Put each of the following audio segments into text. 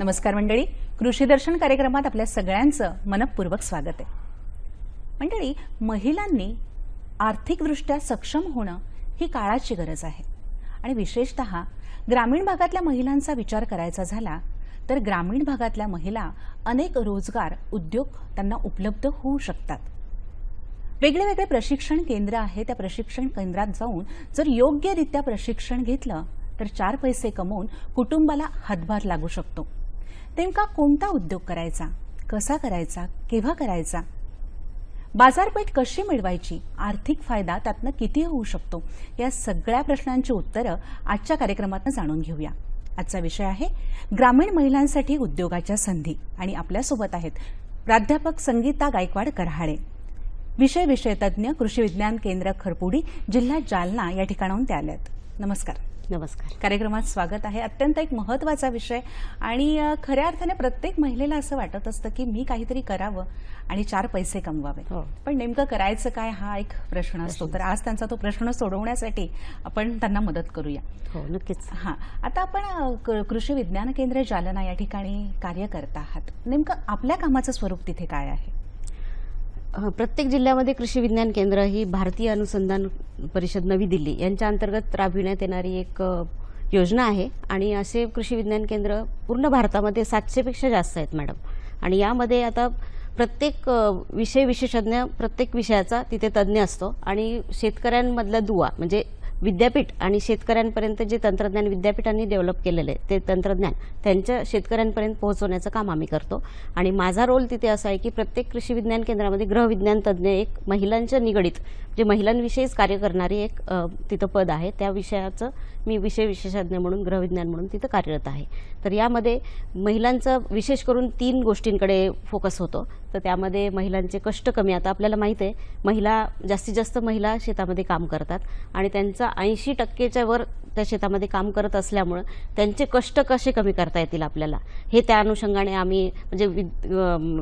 नमस्कार मंडळी कृषी दर्शन कार्यक्रमात आपल्या सगळ्यांचं मनपूर्वक स्वागत आहे मंडळी महिलांनी आर्थिकदृष्ट्या सक्षम होणं ही काळाची गरज आहे आणि विशेषत ग्रामीण भागातल्या महिलांचा विचार करायचा झाला तर ग्रामीण भागातल्या महिला अनेक रोजगार उद्योग त्यांना उपलब्ध होऊ शकतात वेगळे वेगळे प्रशिक्षण केंद्र आहे त्या प्रशिक्षण केंद्रात जाऊन जर योग्यरित्या प्रशिक्षण घेतलं तर चार पैसे कमवून कुटुंबाला हातभार लागू शकतो नेमका कोणता उद्योग करायचा कसा करायचा केव्हा करायचा बाजारपेठ कशी मिळवायची आर्थिक फायदा त्यातनं किती होऊ शकतो या सगळ्या प्रश्नांची उत्तरं आजच्या कार्यक्रमात जाणून घेऊया आजचा विषय आहे ग्रामीण महिलांसाठी उद्योगाच्या संधी आणि आपल्यासोबत आहेत प्राध्यापक संगीता गायकवाड कराहाळे विषय विषयतज्ञ कृषी विज्ञान केंद्र खरपुडी जिल्हा जालना या ठिकाणाहून ते आल्यात नमस्कार नमस्कार कार्यक्रमात स्वागत आहे अत्यंत एक महत्त्वाचा विषय आणि खऱ्या अर्थाने प्रत्येक महिलेला असं वाटत असतं की मी काहीतरी करावं आणि चार पैसे कमवावे हो. पण नेमकं करायचं काय हा एक प्रश्न असतो तर आज त्यांचा तो प्रश्न सोडवण्यासाठी आपण त्यांना मदत करूया हो नक्कीच हां आता आपण कृषी विज्ञान केंद्र जालना या ठिकाणी कार्य करत आहात नेमकं आपल्या कामाचं स्वरूप तिथे काय आहे प्रत्येक जिल्ह्यामध्ये कृषी विज्ञान केंद्र ही भारतीय अनुसंधान परिषद नवी दिल्ली यांच्या अंतर्गत राबविण्यात येणारी एक योजना आहे आणि असे कृषी विज्ञान केंद्र पूर्ण भारतामध्ये सातशेपेक्षा जास्त आहेत मॅडम आणि यामध्ये आता प्रत्येक विषय विशेषज्ञ प्रत्येक विषयाचा तिथे तज्ज्ञ असतो आणि शेतकऱ्यांमधला दुवा म्हणजे विद्यापीठ आणि शेतकऱ्यांपर्यंत जे तंत्रज्ञान विद्यापीठांनी डेव्हलप केलेलं आहे ते तंत्रज्ञान त्यांच्या शेतकऱ्यांपर्यंत पोहोचवण्याचं काम आम्ही करतो आणि माझा रोल तिथे असा आहे की प्रत्येक कृषी विज्ञान केंद्रामध्ये ग्रहविज्ञान तज्ज्ञ एक महिलांच्या निगडीत जे महिलांविषयीच कार्य करणारी एक तिथं पद आहे त्या विषयाचं मी विषय विशेषज्ञ म्हणून ग्रहविज्ञान म्हणून तिथं कार्यरत आहे तर यामध्ये महिलांचं विशेष करून तीन गोष्टींकडे फोकस होतो तर त्यामध्ये महिलांचे कष्ट कमी आता आपल्याला माहीत आहे महिला जास्तीत जास्त महिला शेतामध्ये काम करतात आणि त्यांचा ऐंशी टक्केच्या वर त्या शेतामध्ये काम करत असल्यामुळं त्यांचे कष्ट कसे कमी करता येतील आपल्याला हे त्या अनुषंगाने आम्ही म्हणजे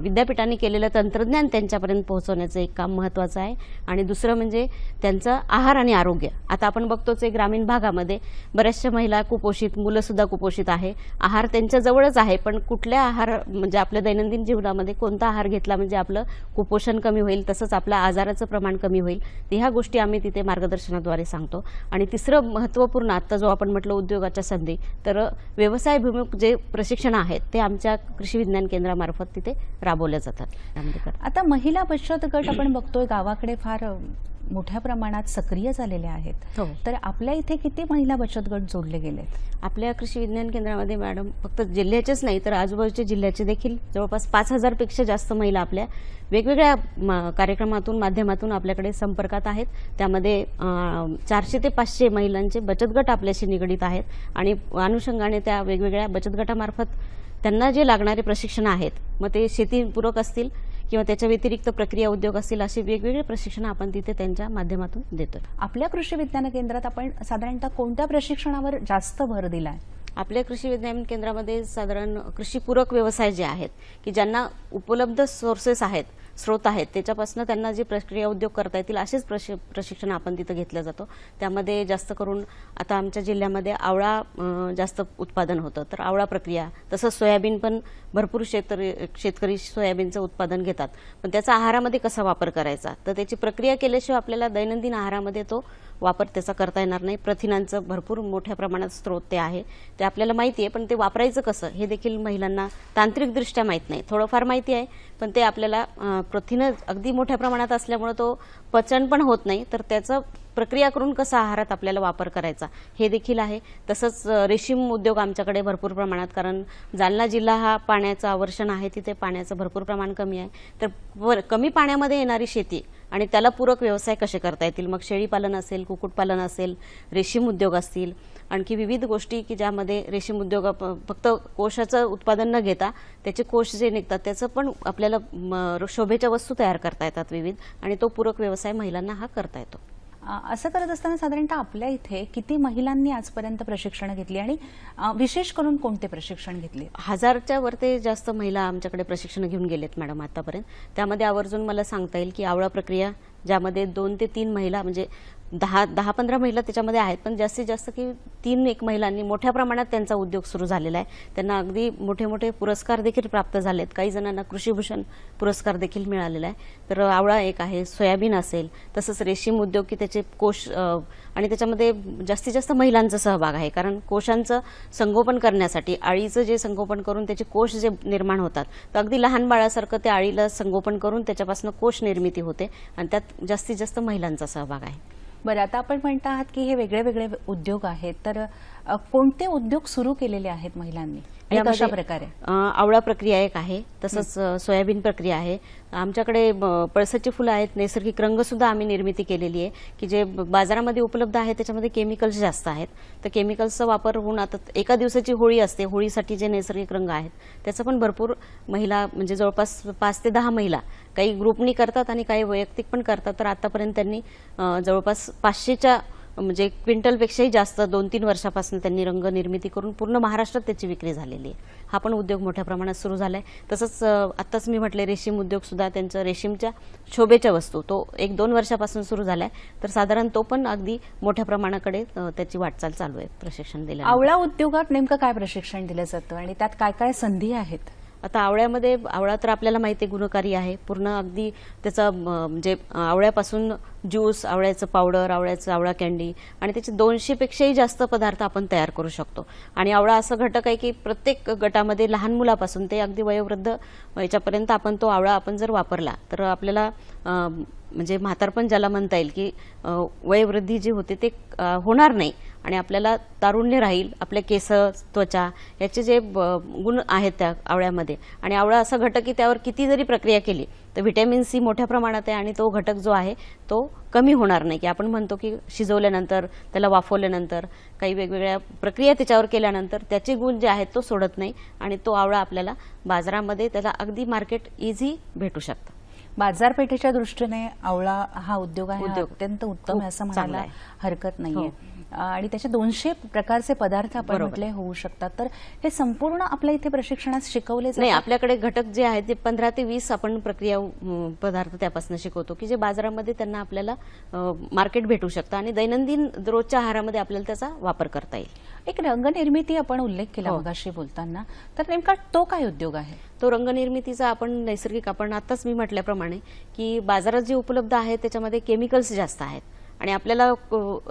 विद्यापीठाने केलेलं तंत्रज्ञान त्यांच्यापर्यंत पोहोचवण्याचं एक काम महत्त्वाचं आहे आणि दुसरं म्हणजे त्यांचं आहार आणि आरोग्य आता आपण बघतोच आहे ग्रामीण भागामध्ये बऱ्याचशा महिला कुपोषित मुलं सुद्धा कुपोषित आहे आहार त्यांच्या जवळच आहे पण कुठल्या आहार म्हणजे आपल्या दैनंदिन जीवनामध्ये कोणता आहार घेतला म्हणजे आपलं कुपोषण कमी होईल तसंच आपल्या आजाराचं प्रमाण कमी होईल ह्या गोष्टी आम्ही तिथे मार्गदर्शनाद्वारे सांगतो आणि तिसरं महत्त्वपूर्ण आत्ता जो आपण म्हटलं उद्योगाच्या संधी तर व्यवसायभिमुख जे प्रशिक्षण आहेत ते आमच्या कृषी विज्ञान केंद्रामार्फत तिथे राबवल्या जातात आता महिला बचत गट आपण बघतोय गावाकडे फार मोठ्या प्रमाणात सक्रिय झालेल्या आहेत हो. तर आपल्या इथे किती महिला बचत गट जोडले गेलेत आपल्या कृषी विज्ञान केंद्रामध्ये मॅडम फक्त जिल्ह्याचेच नाही तर आजूबाजूच्या जिल्ह्याचे देखील जवळपास पाच हजारपेक्षा जास्त महिला आपल्या वेगवेगळ्या कार्यक्रमातून माध्यमातून आपल्याकडे संपर्कात आहेत त्यामध्ये चारशे ते पाचशे महिलांचे बचत गट आपल्याशी निगडीत आहेत आणि अनुषंगाने त्या वेगवेगळ्या बचत गटामार्फत त्यांना जे लागणारे प्रशिक्षण आहेत मग ते शेतीपूरक असतील किंवा त्याच्या व्यतिरिक्त प्रक्रिया उद्योग असतील असे वेगवेगळे प्रशिक्षण आपण तिथे त्यांच्या माध्यमातून देतो आपल्या कृषी विज्ञान केंद्रात आपण साधारणतः कोणत्या प्रशिक्षणावर जास्त भर दिलाय आपल्या कृषी विज्ञान केंद्रामध्ये साधारण कृषीपूरक व्यवसाय जे आहेत की ज्यांना उपलब्ध सोर्सेस आहेत स्रोत आहेत त्याच्यापासून त्यांना जे प्रक्रिया उद्योग करता येतील असेच प्रशि प्रशिक्षण आपण तिथं घेतलं जातो त्यामध्ये जास्त करून आता आमच्या जिल्ह्यामध्ये आवळा जास्त उत्पादन होतं तर आवळा प्रक्रिया तसंच सोयाबीन पण भरपूर शेतकरी शेतकरी सोयाबीनचं उत्पादन घेतात पण त्याचा आहारामध्ये कसा वापर करायचा तर त्याची प्रक्रिया केल्याशिवाय आपल्याला दैनंदिन आहारामध्ये तो वापर त्याचा करता येणार नाही प्रथिनांचं भरपूर मोठ्या प्रमाणात स्रोत ते आहे ते आपल्याला माहिती आहे पण ते वापरायचं कसं हे देखील महिलांना तांत्रिकदृष्ट्या माहीत नाही थोडंफार माहिती आहे पण ते आपल्याला प्रथिनं अगदी मोठ्या प्रमाणात असल्यामुळे तो पचन पण होत नाही तर त्याचं प्रक्रिया करून कसा आहारात आपल्याला वापर करायचा हे देखील आहे तसंच रेशीम उद्योग आमच्याकडे भरपूर प्रमाणात कारण जालना जिल्हा हा पाण्याचं आवर्षण आहे तिथे पाण्याचं भरपूर प्रमाण कमी आहे तर कमी पाण्यामध्ये येणारी शेती आणि त्याला पूरक व्यवसाय कसे करता येतील मग शेळीपालन असेल कुक्कुटपालन असेल रेशीम उद्योग असतील आणखी विविध गोष्टी की ज्यामध्ये रेशीम उद्योग फक्त कोशाचं उत्पादन न घेता त्याचे कोश जे निघतात त्याचं पण आपल्याला शोभेच्या वस्तू तयार करता येतात विविध आणि तो पूरक व्यवसाय महिलांना हा करता येतो असं करत असताना साधारणतः आपल्या इथे किती महिलांनी आजपर्यंत प्रशिक्षण घेतली आणि विशेष करून कोणते प्रशिक्षण घेतले हजारच्या वरती जास्त महिला आमच्याकडे प्रशिक्षण घेऊन गेलेत मॅडम आतापर्यंत त्यामध्ये आवर्जून मला सांगता येईल की आवळा प्रक्रिया ज्यामध्ये दोन ते तीन महिला म्हणजे दहा दहा पंधरा महिला त्याच्यामध्ये आहेत पण जास्तीत जास्त की तीन एक महिलांनी मोठ्या प्रमाणात त्यांचा उद्योग सुरू झालेला आहे त्यांना अगदी मोठे मोठे पुरस्कार देखील प्राप्त झालेत काही जणांना कृषीभूषण पुरस्कार देखील मिळालेला आहे तर आवळा एक आहे सोयाबीन असेल तसंच रेशीम उद्योग की त्याचे कोश आणि त्याच्यामध्ये जास्तीत जास्त महिलांचा सहभाग आहे कारण कोशांचं संगोपन करण्यासाठी आळीचं जे संगोपन करून त्याचे कोश जे निर्माण होतात तर अगदी लहान बाळासारखं त्या आळीला संगोपन करून त्याच्यापासून कोश निर्मिती होते आणि त्यात जास्तीत जास्त महिलांचा सहभाग आहे बरं आता आपण म्हणत आहात की हे वेगळे वेगळे उद्योग आहेत तर कोणते उद्योग सुरू केलेले आहेत महिलांनी कशा प्रकारे आवळा प्रक्रिया एक आहे तसंच सोयाबीन प्रक्रिया आहे आमच्याकडे पळसाची फुलं आहेत नैसर्गिक रंगसुद्धा आम्ही निर्मिती केलेली आहे की जे बाजारामध्ये उपलब्ध आहे त्याच्यामध्ये केमिकल्स जास्त आहेत तर केमिकल्सचा वापर होऊन आता एका दिवसाची होळी असते होळीसाठी जे नैसर्गिक रंग आहेत त्याचं पण भरपूर महिला म्हणजे जवळपास पाच ते दहा महिला काही ग्रुपनी करतात आणि काही वैयक्तिक पण करतात तर आतापर्यंत त्यांनी जवळपास पाचशेच्या म्हणजे क्विंटलपेक्षाही जास्त दोन तीन वर्षापासून त्यांनी रंग निर्मिती करून पूर्ण महाराष्ट्रात त्याची विक्री झालेली आहे हा पण उद्योग मोठ्या प्रमाणात सुरू झाला आहे तसंच आत्ताच मी म्हटले रेशीम उद्योगसुद्धा त्यांचं रेशीमच्या शोभेच्या वस्तू तो एक दोन वर्षापासून सुरू झाला तर साधारण तो पण अगदी मोठ्या प्रमाणाकडे त्याची वाटचाल चालू आहे प्रशिक्षण दिलं आवळा उद्योगात नेमकं काय प्रशिक्षण दिलं जातं आणि त्यात काय काय संधी आहेत आता आवळ्यामध्ये आवळा तर आपल्याला माहिती आहे गुणकारी आहे पूर्ण अगदी त्याचा म्हणजे आवळ्यापासून ज्यूस आवळ्याचं पावडर आवळ्याचं आवळा कॅन्डी आणि त्याचे दोनशेपेक्षाही जास्त पदार्थ आपण तयार करू शकतो आणि आवळा असं घटक आहे की प्रत्येक गटामध्ये लहान मुलापासून ते अगदी वयोवृद्ध याच्यापर्यंत आपण तो आवळा आपण जर वापरला तर आपल्याला म्हणजे म्हातारपण ज्याला म्हणता येईल की वयवृद्धी जी होते ते होणार नाही आणि आपल्याला तारुण्य राहील आपले केस त्वचा याचे जे गुण आहेत त्या आवळ्यामध्ये आणि आवळा असं घटक की त्यावर किती जरी प्रक्रिया केली तर व्हिटॅमिन सी मोठ्या प्रमाणात आहे आणि तो घटक जो आहे तो कमी होणार नाही की आपण म्हणतो की शिजवल्यानंतर त्याला वाफवल्यानंतर काही वेगवेगळ्या प्रक्रिया त्याच्यावर केल्यानंतर त्याचे गुण जे आहेत तो सोडत नाही आणि तो आवळा आपल्याला बाजारामध्ये त्याला अगदी मार्केट इझी भेटू शकतं बाजारपेठेच्या दृष्टीने आवळा हा उद्योग आहे अत्यंत उत्तम आहे असं म्हणायला हरकत नाहीये हो. आणि त्याचे दोनशे प्रकारचे पदार्थ आपण म्हटले होऊ शकतात तर हे संपूर्ण आपल्या इथे प्रशिक्षणात शिकवले नाही आपल्याकडे घटक जे आहेत ते पंधरा ते वीस आपण प्रक्रिया पदार्थ त्यापासून शिकवतो की जे बाजारामध्ये त्यांना आपल्याला मार्केट भेटू शकतं आणि दैनंदिन रोजच्या आहारामध्ये आपल्याला त्याचा वापर करता येईल एक रंगनिर्मिती आपण उल्लेख केला हो. मगाशी बोलताना तर नेमका तो काय उद्योग आहे तो रंगनिर्मितीचा आपण नैसर्गिक आपण आताच मी म्हटल्याप्रमाणे की बाजारात जे उपलब्ध आहे त्याच्यामध्ये केमिकल्स जास्त आहेत आणि आपल्याला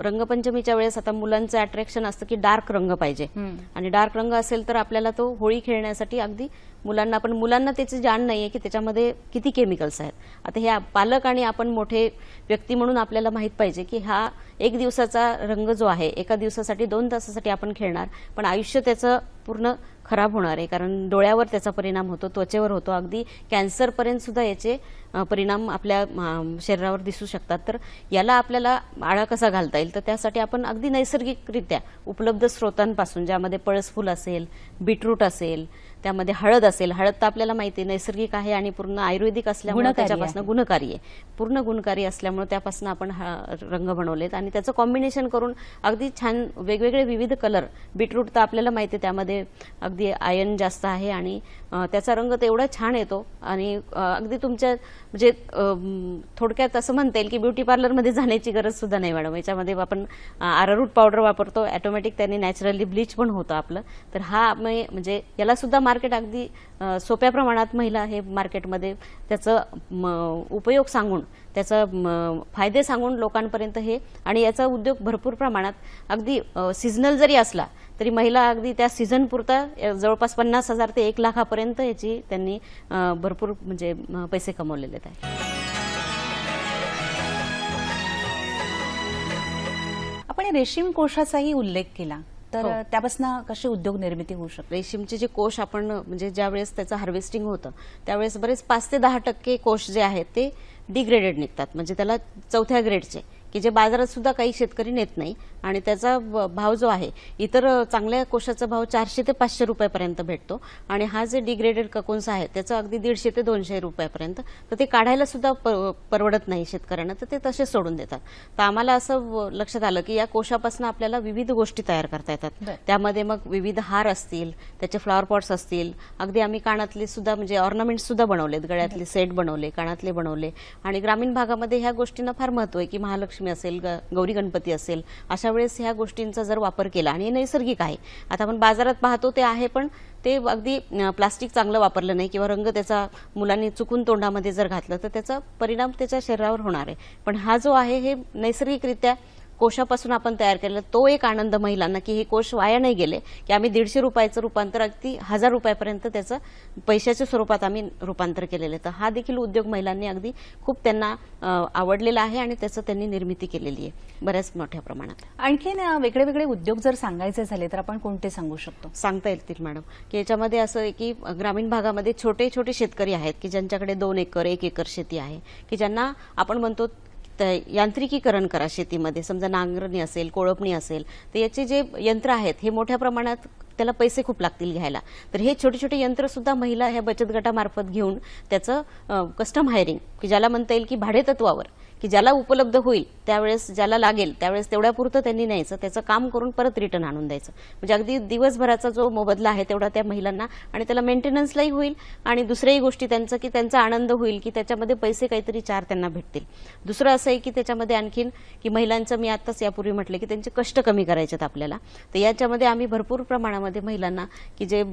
रंगपंचमीच्या वेळेस आता मुलांचं अट्रॅक्शन असतं की डार्क रंग पाहिजे आणि डार्क रंग असेल तर आपल्याला तो होळी खेळण्यासाठी अगदी मुलांना पण मुलांना त्याची जाण नाहीये की त्याच्यामध्ये किती केमिकल्स आहेत आता हे पालक आणि आपण मोठे व्यक्ती म्हणून आपल्याला माहीत पाहिजे की हा एक दिवसाचा रंग जो आहे एका दिवसासाठी दोन तासासाठी आपण खेळणार पण आयुष्य त्याचं पूर्ण खराब होणार आहे कारण डोळ्यावर त्याचा परिणाम होतो त्वचेवर होतो अगदी कॅन्सरपर्यंत सुद्धा याचे परिणाम आपल्या शरीरावर दिसू शकतात तर याला आपल्याला आळा कसा घालता येईल तर त्यासाठी आपण अगदी नैसर्गिकरित्या उपलब्ध स्रोतांपासून ज्यामध्ये पळसफूल असेल बीटरूट असेल त्यामध्ये हळद असेल हळद तर आपल्याला माहिती नैसर्गिक आहे आणि पूर्ण आयुर्वेदिक असल्यामुळे त्याच्यापासून गुणकारी आहे पूर्ण गुणकारी असल्यामुळे त्यापासून आपण रंग बनवलेत आणि त्याचं कॉम्बिनेशन करून अगदी छान वेगवेगळे विविध कलर बीटरूट तर आपल्याला माहिती आहे त्यामध्ये अगदी आयन जास्त आहे आणि त्याचा रंग तेवढा एवढा छान येतो आणि अगदी तुमच्या म्हणजे थोडक्यात असं म्हणता येईल की ब्युटी पार्लरमध्ये जाण्याची गरज सुद्धा नाही मॅडम याच्यामध्ये आपण आरारूट पावडर वापरतो ऑटोमॅटिक त्याने नॅचरली ब्लीच पण होतं आपलं तर हा म्हणजे याला सुद्धा मार्केट अगदी सोप्या प्रमाणात महिला हे मार्केटमध्ये त्याचं उपयोग सांगून त्याचा फायदे सांगून लोकांपर्यंत हे आणि याचा उद्योग भरपूर प्रमाणात अगदी सिजनल जरी असला तरी महिला अगदी त्या पुरता जवळपास पन्नास हजार ते एक लाखापर्यंत याची त्यांनी भरपूर म्हणजे पैसे कमवलेले आहेत आपण रेशीम कोशाचाही उल्लेख केला तर हो. त्यापासून कशी उद्योग निर्मिती होऊ शकते रेशीमचे जे कोश आपण म्हणजे ज्या वेळेस त्याचं हार्वेस्टिंग होतं त्यावेळेस बरेच पाच ते दहा टक्के कोश जे आहेत ते डिग्रेडेड निघतात म्हणजे त्याला चौथ्या ग्रेडचे की जे बाजारात सुद्धा काही शेतकरी नेत नाही आणि त्याचा भाव जो आहे इतर चांगल्या कोशाचा भाव चारशे ते पाचशे रुपयापर्यंत भेटतो आणि हा जे डिग्रेडेड ककोन्स आहे त्याचा अगदी दीडशे ते दोनशे रुपयापर्यंत तर ते काढायला सुद्धा परवडत नाही शेतकऱ्यांना तर ते तसे सोडून देतात तर आम्हाला असं लक्षात आलं की या कोशापासून आपल्याला विविध गोष्टी तयार करता येतात त्यामध्ये मग विविध हार असतील त्याचे फ्लॉवर पॉट्स असतील अगदी आम्ही कानातले सुद्धा म्हणजे ऑर्नामेंट सुद्धा बनवलेत गळ्यातले सेट बनवले कानातले बनवले आणि ग्रामीण भागामध्ये ह्या गोष्टींना फार महत्व आहे की महालक्ष्मी असेल ग गौरी गणपती असेल अशा वेळेस ह्या गोष्टींचा जर वापर केला आणि हे नैसर्गिक आहे आता आपण बाजारात पाहतो ते आहे पण ते अगदी प्लास्टिक चांगलं वापरलं नाही किंवा रंग त्याचा मुलांनी चुकून तोंडामध्ये जर घातलं तर त्याचा परिणाम त्याच्या शरीरावर होणार आहे पण हा जो आहे हे नैसर्गिकरित्या कोशापासून आपण तयार केलेलं तो एक आनंद महिलांना की हे कोश वाया नाही गेले की आम्ही दीडशे रुपयाचं रूपांतर अगदी हजार रुपयापर्यंत त्याचं पैशाच्या स्वरूपात आम्ही रूपांतर केलेलं तर हा देखील उद्योग महिलांनी अगदी खूप त्यांना आवडलेला आहे आणि त्याचं त्यांनी निर्मिती केलेली आहे बऱ्याच मोठ्या प्रमाणात आणखीन वेगळे वेगळे उद्योग जर सांगायचे झाले तर आपण कोणते सांगू शकतो सांगता येतील मॅडम की याच्यामध्ये असं आहे की ग्रामीण भागामध्ये छोटे छोटे शेतकरी आहेत की ज्यांच्याकडे दोन एकर एक एकर शेती आहे की ज्यांना आपण म्हणतो यांत्रिकीकरण करा शेतीमध्ये समजा नांगरणी असेल कोळपणी असेल तर याचे जे यंत्र आहेत हे मोठ्या प्रमाणात त्याला पैसे खूप लागतील घ्यायला तर हे छोटे छोटे यंत्र सुद्धा महिला ह्या बचत गटामार्फत घेऊन त्याचं कस्टम हायरिंग की ज्याला म्हणता येईल की तत्वावर की ज्याला उपलब्ध होईल त्यावेळेस ज्याला लागेल त्यावेळेस तेवढ्यापुरतं त्यांनी न्यायचं त्याचं काम करून परत रिटर्न आणून द्यायचं म्हणजे अगदी दिवसभराचा जो मोबदला आहे तेवढा त्या महिलांना आणि त्याला मेंटेनन्सलाही होईल आणि दुसऱ्याही गोष्टी त्यांचं की त्यांचा आनंद होईल की त्याच्यामध्ये पैसे काहीतरी चार त्यांना भेटतील दुसरं असं आहे की त्याच्यामध्ये आणखीन की महिलांचं मी आत्ताच यापूर्वी म्हटलं की त्यांचे कष्ट कमी करायचेत आपल्याला तर याच्यामध्ये आम्ही भरपूर प्रमाणामध्ये महिलांना की जे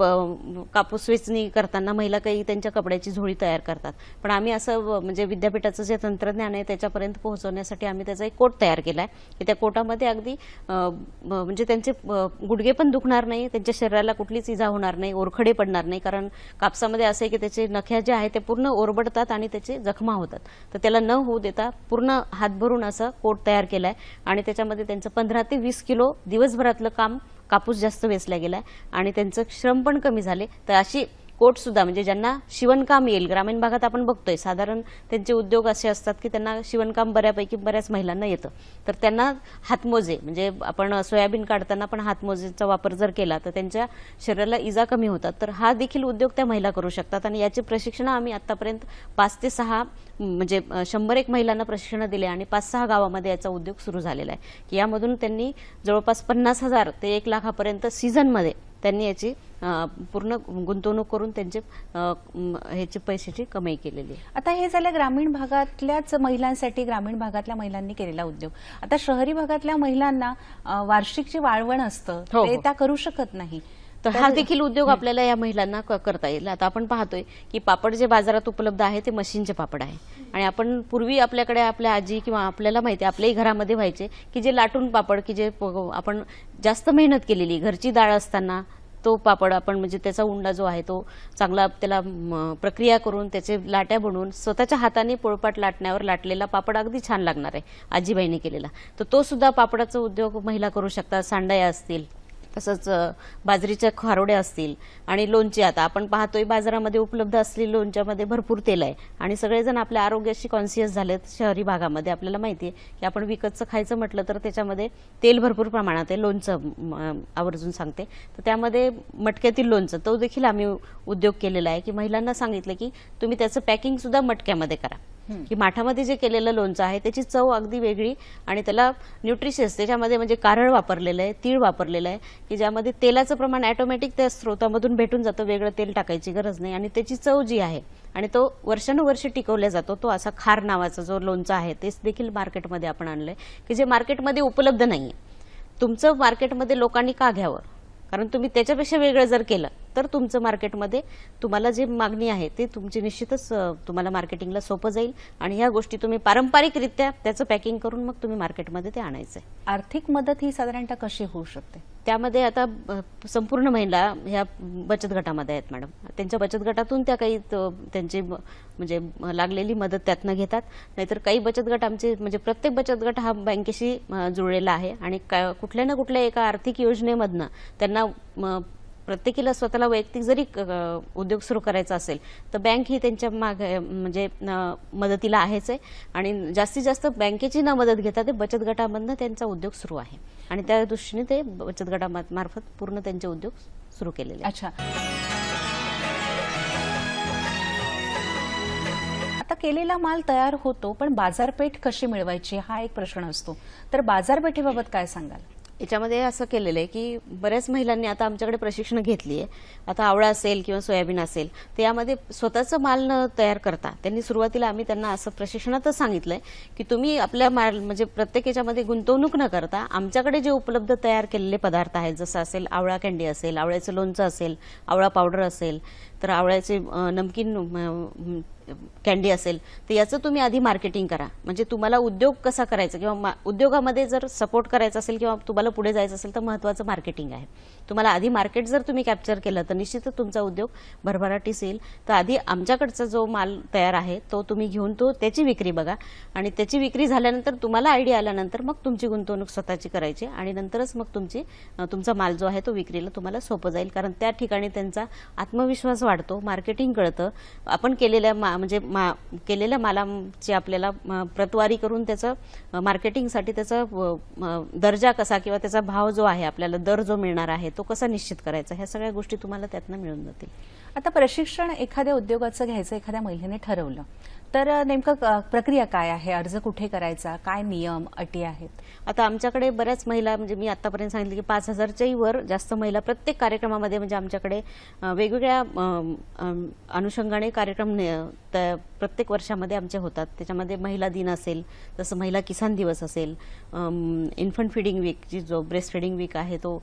कापूस वेचणी करताना महिला काही त्यांच्या कपड्याची झोळी तयार करतात पण आम्ही असं म्हणजे विद्यापीठाचं जे तंत्रज्ञान आहे त्याच्या पर्यंत पोहोचवण्यासाठी आम्ही त्याचा एक कोट तयार केला आहे की त्या कोटामध्ये अगदी म्हणजे त्यांचे गुडघे पण दुखणार नाही त्यांच्या शरीराला कुठलीच इजा होणार नाही ओरखडे पडणार नाही कारण कापसामध्ये असं आहे की त्याचे नख्या जे आहे ते पूर्ण ओरबडतात आणि त्याचे जखमा होतात तर त्याला न होऊ देता पूर्ण हातभरून असं कोट तयार केला आहे आणि त्याच्यामध्ये त्यांचं पंधरा ते वीस किलो दिवसभरातलं काम कापूस जास्त वेचला गेला आणि त्यांचं श्रम पण कमी झाले तर अशी कोट सुद्धा म्हणजे ज्यांना शिवणकाम येईल ग्रामीण भागात आपण बघतोय साधारण त्यांचे उद्योग असे असतात की त्यांना शिवणकाम बऱ्यापैकी बऱ्याच महिलांना येतं तर त्यांना हातमोजे म्हणजे आपण सोयाबीन काढताना पण हातमोजेचा वापर जर केला तर त्यांच्या शरीराला इजा कमी होतात तर हा देखील उद्योग त्या महिला करू शकतात आणि याचे प्रशिक्षण आम्ही आतापर्यंत पाच ते सहा म्हणजे शंभर एक महिलांना प्रशिक्षण दिले आणि पाच सहा गावामध्ये याचा उद्योग सुरू झालेला आहे की यामधून त्यांनी जवळपास पन्नास हजार ते एक लाखापर्यंत सीझनमध्ये त्यांनी याची पूर्ण गुंतवणूक करून त्यांचे ह्याची पैशाची कमाई केलेली आता हे झालं ग्रामीण भागातल्याच महिलांसाठी ग्रामीण भागातल्या महिलांनी केलेला उद्योग आता शहरी भागातल्या महिलांना वार्षिक वाळवण असतं हो, ते हो. त्या करू शकत नाही तर हा देखील उद्योग आपल्याला या महिलांना करता येईल आता आपण पाहतोय की पापड जे बाजारात उपलब्ध आहे ते मशीनचे पापड आहे आणि आपण पूर्वी आपल्याकडे आपल्या आजी किंवा आपल्याला माहिती आहे आपल्याही घरामध्ये व्हायचे की जे लाटून पापड की जे आपण जास्त मेहनत केलेली घरची डाळ असताना तो पापड आपण म्हणजे त्याचा उंडा जो आहे तो चांगला त्याला प्रक्रिया करून त्याचे लाट्या बनवून स्वतःच्या हाताने पोळपाट लाटण्यावर लाटलेला पापड अगदी छान लागणार आहे आजीबाईने केलेला तर तो, सुद्धा पापडाचा उद्योग महिला करू शकतात सांडाया असतील तसंच बाजरीच्या खारोड्या असतील आणि लोणची आता आपण पाहतोय बाजारामध्ये उपलब्ध असलेली लोणच्यामध्ये भरपूर तेल आहे आणि सगळेजण आपल्या आरोग्याशी कॉन्शियस झालेत शहरी भागामध्ये आपल्याला माहिती आहे की आपण विकतचं खायचं म्हटलं तर त्याच्यामध्ये तेल भरपूर प्रमाणात आहे लोणचं आवर्जून सांगते तर त्यामध्ये मटक्यातील लोणचं तो देखील आम्ही उद्योग केलेला आहे की महिलांना सांगितलं की तुम्ही त्याचं पॅकिंग सुद्धा मटक्यामध्ये करा की माठामध्ये जे केलेलं लोणचं आहे त्याची चव अगदी वेगळी आणि त्याला न्यूट्रिशियस त्याच्यामध्ये म्हणजे कारळ वापरलेलं आहे तीळ वापरलेलं आहे की ज्यामध्ये तेलाचं प्रमाण ॲटोमॅटिक त्या स्रोतामधून भेटून जातं वेगळं तेल टाकायची गरज नाही आणि त्याची चव जी आहे आणि तो वर्षानुवर्ष टिकवला जातो तो असा खार नावाचा जो लोणचा आहे तेच देखील मार्केटमध्ये आपण आणलं आहे की जे मार्केटमध्ये उपलब्ध नाही तुमचं मार्केटमध्ये लोकांनी का घ्यावं कारण तुम्ही त्याच्यापेक्षा वेगळं जर केलं तर तुमचं मार्केटमध्ये तुम्हाला जे मागणी आहे ते तुमची निश्चितच तुम्हाला मार्केटिंगला सोपं जाईल आणि ह्या गोष्टी तुम्ही पारंपरिकरित्या त्याचं पॅकिंग करून मग तुम्ही मार्केटमध्ये ते आणायचं आर्थिक मदत ही साधारणतः कशी होऊ शकते त्यामध्ये आता संपूर्ण महिला ह्या बचत गटामध्ये आहेत मॅडम त्यांच्या बचत गटातून त्या काही त्यांची म्हणजे लागलेली मदत त्यातनं घेतात नाहीतर काही बचत गट आमचे म्हणजे प्रत्येक बचत गट हा बँकेशी जुळलेला आहे आणि कुठल्या ना कुठल्या एका आर्थिक योजनेमधनं त्यांना प्रत्येकीला स्वतःला वैयक्तिक जरी उद्योग सुरू करायचा असेल तर बँक ही त्यांच्या मागे म्हणजे मदतीला आहेच आहे आणि जास्तीत जास्त बँकेची न मदत घेता ते बचत गटामधनं त्यांचा उद्योग सुरू आहे आणि त्या दृष्टीने ते बचत गटामार्फत पूर्ण त्यांचे उद्योग सुरू केलेले अच्छा आता केलेला माल तयार होतो पण बाजारपेठ कशी मिळवायची हा एक प्रश्न असतो तर बाजारपेठेबाबत काय सांगाल याच्यामध्ये असं केलेलं आहे की बऱ्याच महिलांनी आता आमच्याकडे प्रशिक्षण घेतली आहे आता आवळा असेल किंवा सोयाबीन असेल तर यामध्ये स्वतःचं माल न तयार करता त्यांनी सुरुवातीला आम्ही त्यांना असं प्रशिक्षणातच सांगितलं की तुम्ही आपल्या माल म्हणजे प्रत्येक याच्यामध्ये गुंतवणूक न करता आमच्याकडे जे उपलब्ध तयार केलेले पदार्थ आहेत जसं असेल आवळा कँडी असेल आवळ्याचं लोणचं असेल आवळा पावडर असेल तर आवळ्याचे नमकीन कॅन्डी असेल तर याचं तुम्ही आधी मार्केटिंग करा म्हणजे तुम्हाला उद्योग कसा करायचा किंवा उद्योगामध्ये जर सपोर्ट करायचा असेल किंवा तुम्हाला पुढे जायचं असेल तर महत्त्वाचं मार्केटिंग आहे तुम्हाला आधी मार्केट जर तुम्ही कॅप्चर केलं तर निश्चितच तुमचा उद्योग भरभराटीस येईल तर आधी आमच्याकडचा जो माल तयार आहे तो तुम्ही घेऊन तो त्याची विक्री बघा आणि त्याची विक्री झाल्यानंतर तुम्हाला आयडिया आल्यानंतर मग तुमची गुंतवणूक स्वतःची करायची आणि नंतरच मग तुमची तुमचा माल जो आहे तो विक्रीला तुम्हाला सोपं जाईल कारण त्या ठिकाणी त्यांचा आत्मविश्वास वाढ वाढतो मार्केटिंग कळतं आपण केलेल्या मा म्हणजे मा केलेल्या मालाची आपल्याला प्रतवारी करून त्याचं मार्केटिंगसाठी त्याचा दर्जा कसा किंवा त्याचा भाव जो आहे आपल्याला दर जो मिळणार आहे तो कसा निश्चित करायचा ह्या सगळ्या गोष्टी तुम्हाला त्यातनं मिळून जातील आता प्रशिक्षण एखाद्या उद्योगाचं घ्यायचं एखाद्या महिलेने ठरवलं तर नेमकं प्रक्रिया काय आहे अर्ज कुठे करायचा काय नियम अटी आहेत आता आमच्याकडे बऱ्याच महिला म्हणजे मी आतापर्यंत सांगितलं की पाच हजारच्याही वर जास्त महिला प्रत्येक कार्यक्रमामध्ये म्हणजे आमच्याकडे वेगवेगळ्या अनुषंगाने कार्यक्रम प्रत्येक वर्षामध्ये आमचे होतात त्याच्यामध्ये महिला दिन असेल जसं महिला किसान दिवस असेल इन्फंट फिडिंग वीक जी जो ब्रेस्ट फिडिंग वीक आहे तो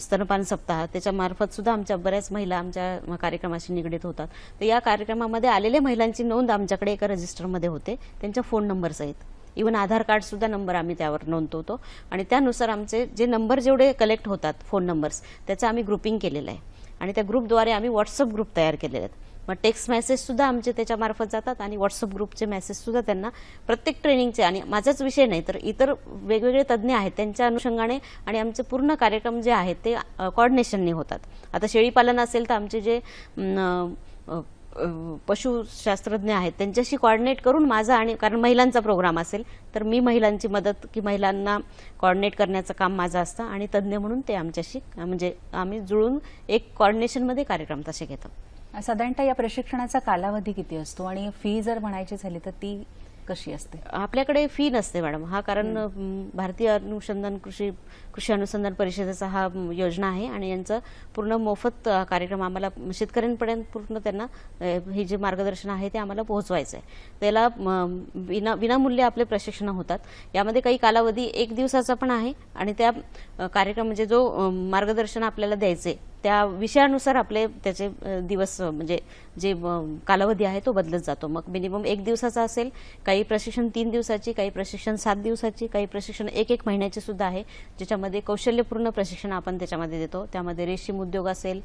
स्तनपान सप्ताह त्याच्यामार्फत सुद्धा आमच्या बऱ्याच महिला आमच्या कार्यक्रमाशी निगडीत होतात तर या कार्यक्रमामध्ये आलेल्या महिलांची नोंद आमच्याकडे एका रजिस्टरमध्ये होते त्यांच्या फोन आहेत इवन आधार कार्डसुद्धा नंबर आम्ही त्यावर नोंदवतो आणि त्यानुसार आमचे जे नंबर जेवढे कलेक्ट होतात फोन नंबर्स त्याचं आम्ही ग्रुपिंग केलेलं आहे आणि त्या ग्रुपद्वारे आम्ही व्हॉट्सअप ग्रुप तयार केलेले आहेत मग टेक्स्ट सुद्धा आमचे त्याच्यामार्फत जातात आणि व्हॉट्सअप ग्रुपचे सुद्धा त्यांना प्रत्येक ट्रेनिंगचे आणि माझाच विषय नाही तर इतर वेगवेगळे तज्ज्ञ आहेत त्यांच्या अनुषंगाने आणि आमचे पूर्ण कार्यक्रम जे आहेत ते कॉर्डिनेशनने होतात आता शेळीपालन असेल तर आमचे जे पशुशास्त्रज्ञ आहेत त्यांच्याशी कॉर्डिनेट करून माझा आणि कारण महिलांचा प्रोग्राम असेल तर मी महिलांची मदत की महिलांना कॉर्डिनेट करण्याचं काम माझं असतं आणि तज्ज्ञ म्हणून ते आमच्याशी म्हणजे आम्ही जुळून एक कॉर्डिनेशनमध्ये कार्यक्रम तसे घेतो साधारणतः या प्रशिक्षणाचा कालावधी किती असतो आणि फी जर म्हणायची झाली तर ती कशी असते आपल्याकडे फी नसते मॅडम हा कारण भारतीय अनुसंधान कृषी कृषी अनुसंधान परिषदेचा हा योजना आहे आणि यांचं पूर्ण मोफत कार्यक्रम आम्हाला शेतकऱ्यांपर्यंत पूर्ण त्यांना हे जे मार्गदर्शन आहे ते आम्हाला पोहोचवायचं आहे त्याला विना विनामूल्य आपले प्रशिक्षण होतात यामध्ये काही कालावधी एक दिवसाचा पण आहे आणि त्या कार्यक्रम म्हणजे जो मार्गदर्शन आपल्याला द्यायचे त्या विषयानुसार आपले त्याचे दिवस म्हणजे जे कालावधी आहे तो बदलत जातो मग मिनिमम एक दिवसाचा असेल काही प्रशिक्षण तीन दिवसाची काही प्रशिक्षण सात दिवसाची काही प्रशिक्षण एक एक महिन्याची सुद्धा आहे ज्याच्यामध्ये कौशल्यपूर्ण प्रशिक्षण आपण त्याच्यामध्ये देतो त्यामध्ये रेशीम उद्योग असेल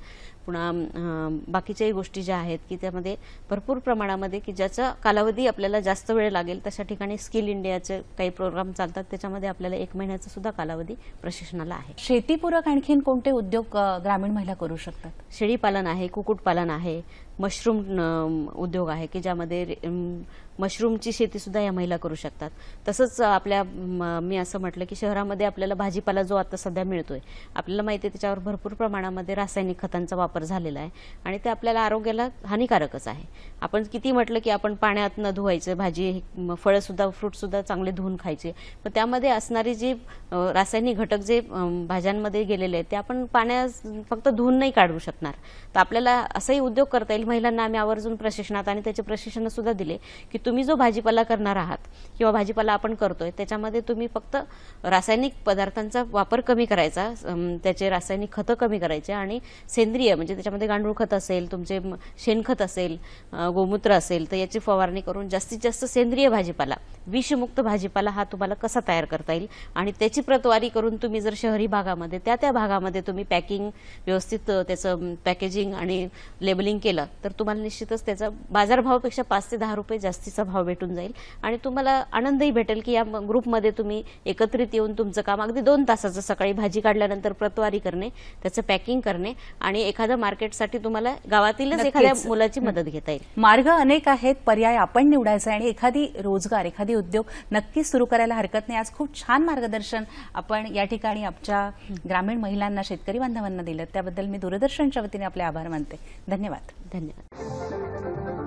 पुन्हा बाकीच्याही गोष्टी ज्या आहेत की त्यामध्ये भरपूर प्रमाणामध्ये की ज्याचा कालावधी आपल्याला जास्त वेळ लागेल तशा ठिकाणी स्किल इंडियाचे काही प्रोग्राम चालतात त्याच्यामध्ये आपल्याला एक महिन्याचा सुद्धा कालावधी प्रशिक्षणाला आहे शेतीपूरक आणखीन कोणते उद्योग ग्रामीण महिला करू शकतात शेळीपालन आहे कुक्कुटपालन आहे मशरूम उद्योग आहे की ज्यामध्ये मशरूमची शेती सुद्धा या महिला करू शकतात तसंच आपल्या मी असं म्हटलं की शहरामध्ये आपल्याला भाजीपाला जो आता सध्या मिळतोय आपल्याला माहिती आहे त्याच्यावर भरपूर प्रमाणामध्ये रासायनिक खतांचा वापर झालेला आहे आणि ते आपल्याला आरोग्याला हानिकारकच आहे आपण किती म्हटलं की आपण पाण्यात न धुवायचं भाजी फळंसुद्धा सुद्धा चांगले धुवून खायचे पण त्यामध्ये असणारी जी रासायनिक घटक जे भाज्यांमध्ये गेलेले आहेत ते आपण पाण्यात फक्त धुवून नाही काढू शकणार तर आपल्याला असाही उद्योग करता येईल महिलांना आम्ही आवर्जून प्रशिक्षणात आणि त्याचे प्रशिक्षण सुद्धा दिले की तुम्ही जो भाजीपाला करणार आहात किंवा भाजीपाला आपण करतोय त्याच्यामध्ये तुम्ही फक्त रासायनिक पदार्थांचा वापर कमी करायचा त्याचे रासायनिक खतं कमी करायचे आणि सेंद्रिय म्हणजे त्याच्यामध्ये गांडूळ खत असेल तुमचे शेणखत असेल गोमूत्र असेल तर याची फवारणी करून जास्तीत जास्त सेंद्रिय भाजीपाला विषमुक्त भाजीपाला हा तुम्हाला कसा तयार करता येईल आणि त्याची प्रतवारी करून तुम्ही जर शहरी भागामध्ये त्या त्या भागामध्ये तुम्ही पॅकिंग व्यवस्थित त्याचं पॅकेजिंग आणि लेबलिंग केलं तर तुम्हाला निश्चितच त्याचा बाजारभावापेक्षा पाच ते दहा रुपये जास्तीचा भाव भेटून जाईल आणि तुम्हाला आनंदही भेटेल की या ग्रुपमध्ये तुम्ही एकत्रित येऊन तुमचं काम अगदी दोन तासाचं सकाळी भाजी काढल्यानंतर प्रतवारी करणे त्याचं पॅकिंग करणे आणि एखाद्या मार्केटसाठी तुम्हाला गावातीलच एखाद्या मुलाची मदत घेता येईल मार्ग अनेक आहेत पर्याय आपण निवडायचा आणि एखादी रोजगार एखादी उद्योग नक्कीच सुरू करायला हरकत नाही आज खूप छान मार्गदर्शन आपण या ठिकाणी आमच्या ग्रामीण महिलांना शेतकरी बांधवांना दिलं त्याबद्दल मी दूरदर्शनच्या वतीने आपले आभार मानते धन्यवाद धन्यवाद ね。